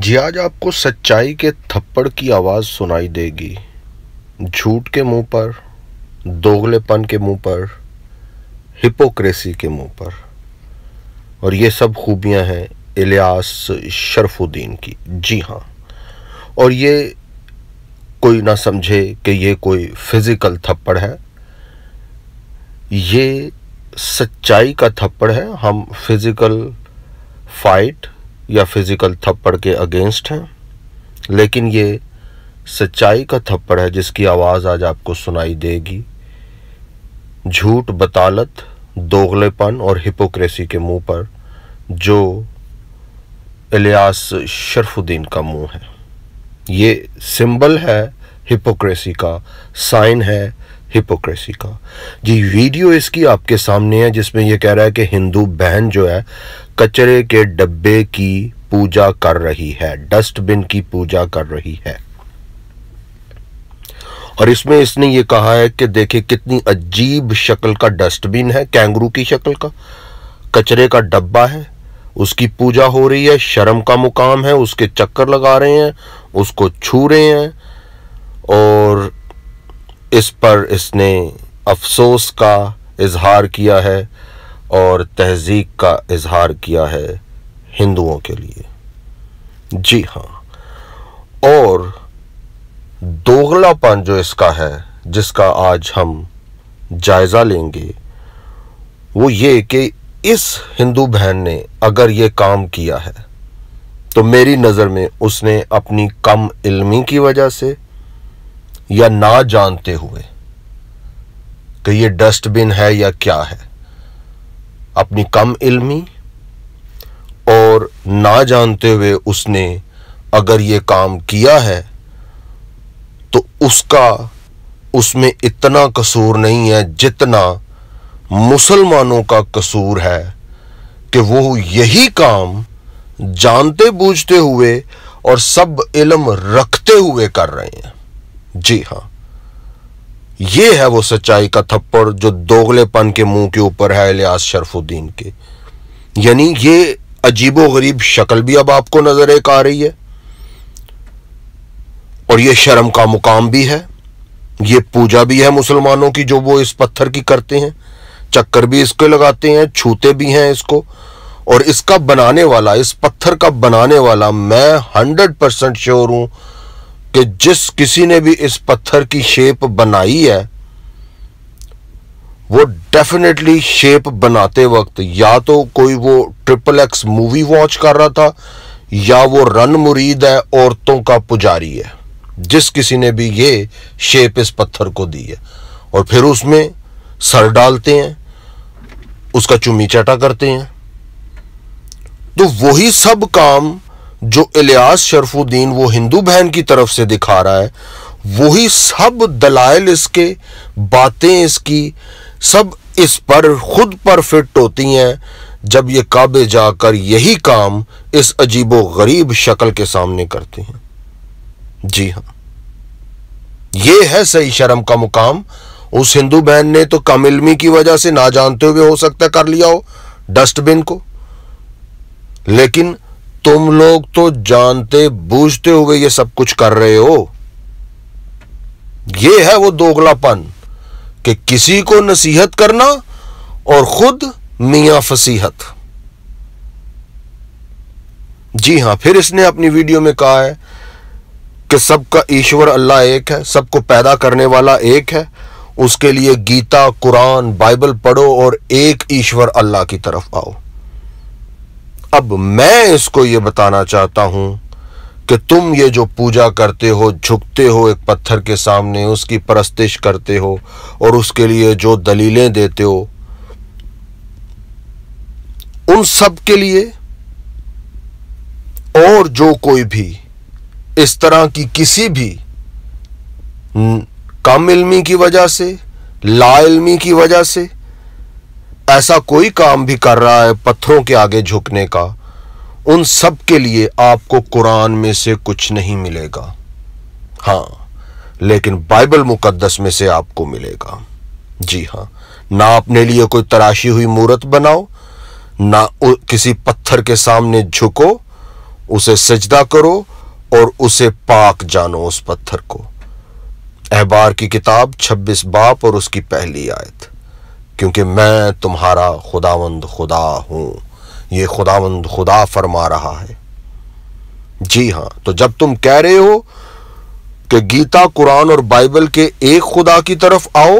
जी आज आपको सच्चाई के थप्पड़ की आवाज़ सुनाई देगी झूठ के मुंह पर दोगलेपन के मुंह पर हिपोक्रेसी के मुंह पर और ये सब खूबियां हैं इलियास शरफुद्दीन की जी हाँ और ये कोई ना समझे कि ये कोई फिज़िकल थप्पड़ है ये सच्चाई का थप्पड़ है हम फिज़िकल फाइट या फिज़िकल थप्पड़ के अगेंस्ट हैं लेकिन ये सच्चाई का थप्पड़ है जिसकी आवाज़ आज आपको सुनाई देगी झूठ बतालत दोगलेपन और हिपोक्रेसी के मुंह पर जो इलियास शरफुद्दीन का मुंह है ये सिंबल है हिपोक्रेसी का साइन है हिपोक्रेसी का जी वीडियो इसकी आपके सामने है जिसमें यह कह रहा है कि हिंदू बहन जो है कचरे के डब्बे की पूजा कर रही है डस्टबिन की पूजा कर रही है और इसमें इसने ये कहा है कि देखिए कितनी अजीब शक्ल का डस्टबिन है कैंगरू की शक्ल का कचरे का डब्बा है उसकी पूजा हो रही है शर्म का मुकाम है उसके चक्कर लगा रहे हैं उसको छू रहे हैं और इस पर इसने अफसोस का इजहार किया है और तहजीब का इजहार किया है हिंदुओं के लिए जी हाँ और दोगलापन जो इसका है जिसका आज हम जायज़ा लेंगे वो ये कि इस हिंदू बहन ने अगर ये काम किया है तो मेरी नज़र में उसने अपनी कम इल्मी की वजह से या ना जानते हुए कि ये डस्टबिन है या क्या है अपनी कम इल्मी और ना जानते हुए उसने अगर ये काम किया है तो उसका उसमें इतना कसूर नहीं है जितना मुसलमानों का कसूर है कि वो यही काम जानते बूझते हुए और सब इलम रखते हुए कर रहे हैं जी हाँ ये है वो सच्चाई का थप्पड़ जो दोगलेपन के मुंह के ऊपर है लिहाज शरफुद्दीन के यानी ये अजीबो गरीब शक्ल भी अब आपको नजर एक आ रही है और ये शर्म का मुकाम भी है ये पूजा भी है मुसलमानों की जो वो इस पत्थर की करते हैं चक्कर भी इसके लगाते हैं छूते भी हैं इसको और इसका बनाने वाला इस पत्थर का बनाने वाला मैं हंड्रेड परसेंट श्योर हूं कि जिस किसी ने भी इस पत्थर की शेप बनाई है वो डेफिनेटली शेप बनाते वक्त या तो कोई वो ट्रिपल एक्स मूवी वॉच कर रहा था या वो रन मुरीद है औरतों का पुजारी है जिस किसी ने भी ये शेप इस पत्थर को दी है और फिर उसमें सर डालते हैं उसका चुमी चटा करते हैं तो वही सब काम जो इलियास शरफुद्दीन वो हिंदू बहन की तरफ से दिखा रहा है वही सब दलाइल इसके बातें इसकी सब इस पर खुद पर फिट होती हैं जब ये काबे जाकर यही काम इस अजीब गरीब शक्ल के सामने करते हैं जी हाँ ये है सही शर्म का मुकाम उस हिंदू बहन ने तो कम इलमी की वजह से ना जानते हुए हो सकता कर लिया हो डस्टबिन को लेकिन तुम लोग तो जानते बूझते हुए ये सब कुछ कर रहे हो ये है वो दोगलापन कि किसी को नसीहत करना और खुद मियां फसीहत जी हां फिर इसने अपनी वीडियो में कहा है कि सबका ईश्वर अल्लाह एक है सबको पैदा करने वाला एक है उसके लिए गीता कुरान बाइबल पढ़ो और एक ईश्वर अल्लाह की तरफ आओ अब मैं इसको ये बताना चाहता हूं कि तुम ये जो पूजा करते हो झुकते हो एक पत्थर के सामने उसकी परस्तिश करते हो और उसके लिए जो दलीलें देते हो उन सब के लिए और जो कोई भी इस तरह की किसी भी कम इलमी की वजह से ला इलमी की वजह से ऐसा कोई काम भी कर रहा है पत्थरों के आगे झुकने का उन सब के लिए आपको कुरान में से कुछ नहीं मिलेगा हाँ लेकिन बाइबल मुकद्दस में से आपको मिलेगा जी हाँ ना अपने लिए कोई तराशी हुई मूर्त बनाओ ना किसी पत्थर के सामने झुको उसे सजदा करो और उसे पाक जानो उस पत्थर को अहबार की किताब 26 बाप और उसकी पहली आयत क्योंकि मैं तुम्हारा खुदावंद खुदा हूं ये खुदावंद खुदा फरमा रहा है जी हां तो जब तुम कह रहे हो कि गीता कुरान और बाइबल के एक खुदा की तरफ आओ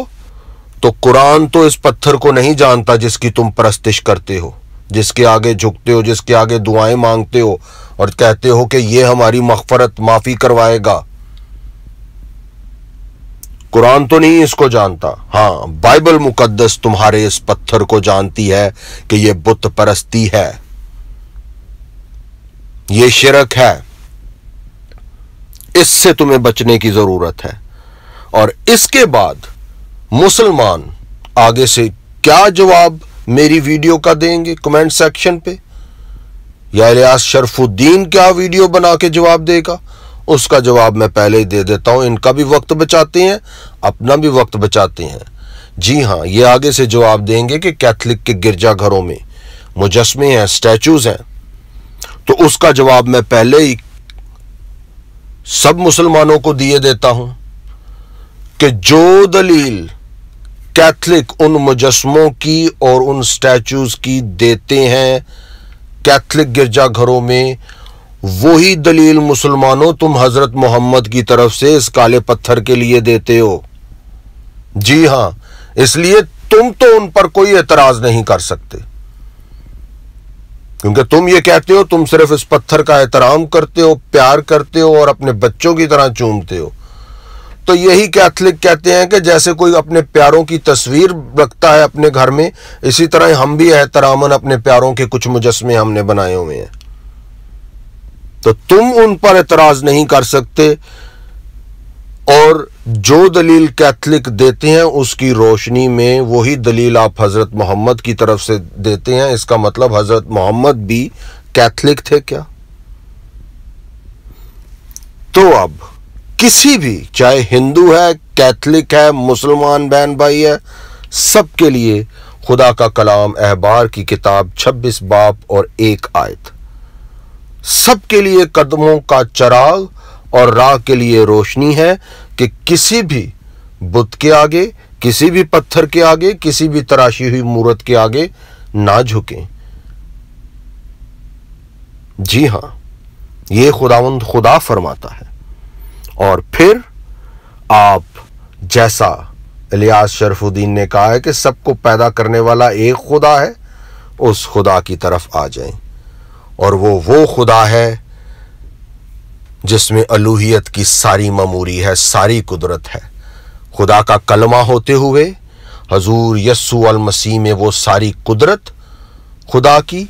तो कुरान तो इस पत्थर को नहीं जानता जिसकी तुम परस्तिश करते हो जिसके आगे झुकते हो जिसके आगे दुआएं मांगते हो और कहते हो कि ये हमारी मफफरत माफ़ी करवाएगा कुरान तो नहीं इसको जानता हाँ बाइबल मुकद्दस तुम्हारे इस पत्थर को जानती है कि यह बुत परस्ती है ये शिरक है इससे तुम्हें बचने की जरूरत है और इसके बाद मुसलमान आगे से क्या जवाब मेरी वीडियो का देंगे कमेंट सेक्शन पे या रियाज शरफुद्दीन क्या वीडियो बना के जवाब देगा उसका जवाब मैं पहले ही दे देता हूं इनका भी वक्त बचाते हैं अपना भी वक्त बचाते हैं जी हाँ ये आगे से जवाब देंगे कि कैथलिक के गिरजा घरों में मुजस्मे हैं स्टैचूज हैं तो उसका जवाब मैं पहले ही सब मुसलमानों को दिए देता हूं कि जो दलील कैथलिक उन मुजस्मों की और उन स्टैचूज की देते हैं कैथलिक गिरजाघरों में वही दलील मुसलमानों तुम हजरत मोहम्मद की तरफ से इस काले पत्थर के लिए देते हो जी हां इसलिए तुम तो उन पर कोई एतराज नहीं कर सकते क्योंकि तुम ये कहते हो तुम सिर्फ इस पत्थर का एहतराम करते हो प्यार करते हो और अपने बच्चों की तरह चूमते हो तो यही कैथलिक कहते हैं कि जैसे कोई अपने प्यारों की तस्वीर रखता है अपने घर में इसी तरह हम भी एहतरामन अपने प्यारों के कुछ मुजस्मे हमने बनाए हुए हैं तो तुम उन पर एतराज नहीं कर सकते और जो दलील कैथलिक देते हैं उसकी रोशनी में वही दलील आप हज़रत मोहम्मद की तरफ से देते हैं इसका मतलब हज़रत मोहम्मद भी कैथलिक थे क्या तो अब किसी भी चाहे हिंदू है कैथलिक है मुसलमान बहन भाई है सबके लिए खुदा का कलाम अहबार की किताब 26 बाप और एक आयत सबके लिए कदमों का चराग और राह के लिए रोशनी है कि किसी भी बुत के आगे किसी भी पत्थर के आगे किसी भी तराशी हुई मूर्त के आगे ना झुकें जी हां ये खुदावंद खुदा फरमाता है और फिर आप जैसा इलियास शरफुद्दीन ने कहा है कि सबको पैदा करने वाला एक खुदा है उस खुदा की तरफ आ जाएं और वो वो खुदा है जिसमें अलूहियत की सारी ममूरी है सारी कुदरत है खुदा का कलमा होते हुए हजूर यस्सु अल मसीह में वो सारी कुदरत खुदा की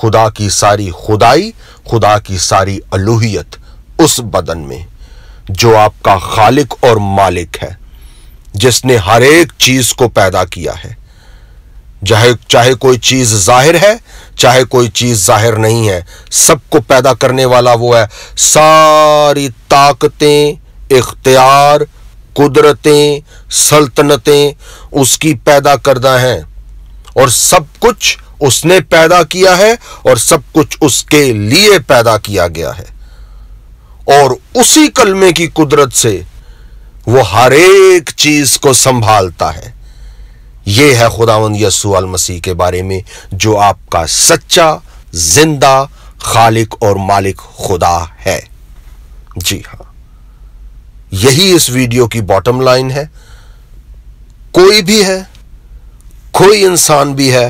खुदा की सारी खुदाई खुदा की सारी अलूहियत उस बदन में जो आपका खालिक और मालिक है जिसने हर एक चीज को पैदा किया है चाहे चाहे कोई चीज जाहिर है चाहे कोई चीज़ जाहिर नहीं है सबको पैदा करने वाला वो है सारी ताकतें इख्तियार कुदरतें सल्तनतें उसकी पैदा करदा हैं और सब कुछ उसने पैदा किया है और सब कुछ उसके लिए पैदा किया गया है और उसी कलमे की कुदरत से वो हर एक चीज को संभालता है ये है खुदावंद यसू अल मसीह के बारे में जो आपका सच्चा जिंदा खालिक और मालिक खुदा है जी हाँ यही इस वीडियो की बॉटम लाइन है कोई भी है कोई इंसान भी है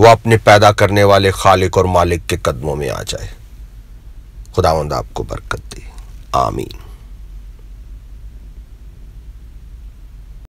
वो अपने पैदा करने वाले खालिक और मालिक के कदमों में आ जाए खुदावंद आपको बरकत दे आमीन